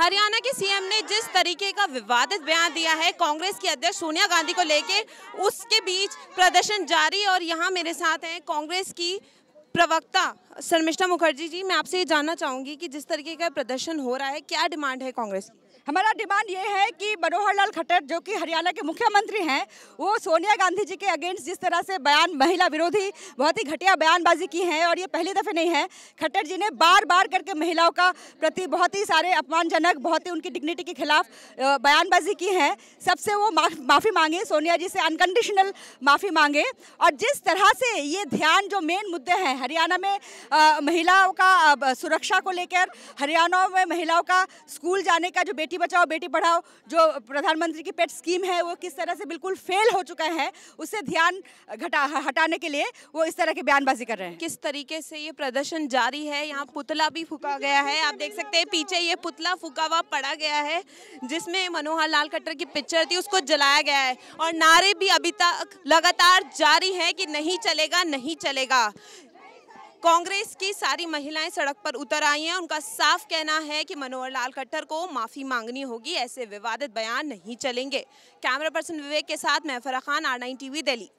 हरियाणा के सीएम ने जिस तरीके का विवादित बयान दिया है कांग्रेस की अध्यक्ष सोनिया गांधी को लेकर उसके बीच प्रदर्शन जारी और यहाँ मेरे साथ हैं कांग्रेस की प्रवक्ता शर्मिष्ठा मुखर्जी जी मैं आपसे ये जानना चाहूँगी कि जिस तरीके का प्रदर्शन हो रहा है क्या डिमांड है कांग्रेस की हमारा डिमांड ये है कि मनोहर लाल खट्टर जो कि हरियाणा के मुख्यमंत्री हैं वो सोनिया गांधी जी के अगेंस्ट जिस तरह से बयान महिला विरोधी बहुत ही घटिया बयानबाजी की है और ये पहली दफ़े नहीं है खट्टर जी ने बार बार करके महिलाओं का प्रति बहुत ही सारे अपमानजनक बहुत ही उनकी डिग्निटी के खिलाफ बयानबाजी की है सबसे वो माफ़ी मांगे सोनिया जी से अनकंडीशनल माफ़ी मांगे और जिस तरह से ये ध्यान जो मेन मुद्दे हैं हरियाणा में महिलाओं का सुरक्षा को लेकर हरियाणा में महिलाओं का स्कूल जाने का जो बेटी बेटी बचाओ बेटी पढ़ाओ जो प्रधानमंत्री की पेट स्कीम है वो किस तरह से बिल्कुल फेल हो चुका है उससे ध्यान घटा हटाने के लिए वो इस तरह की बयानबाजी कर रहे हैं किस तरीके से ये प्रदर्शन जारी है यहाँ पुतला भी फूका गया है आप देख सकते हैं पीछे ये पुतला फूका हुआ पड़ा गया है जिसमें मनोहर लाल खट्टर की पिक्चर थी उसको जलाया गया है और नारे भी अभी तक लगातार जारी है कि नहीं चलेगा नहीं चलेगा कांग्रेस की सारी महिलाएं सड़क पर उतर आई हैं उनका साफ कहना है कि मनोहर लाल खट्टर को माफी मांगनी होगी ऐसे विवादित बयान नहीं चलेंगे कैमरा पर्सन विवेक के साथ मैं Farah Khan R nine TV Delhi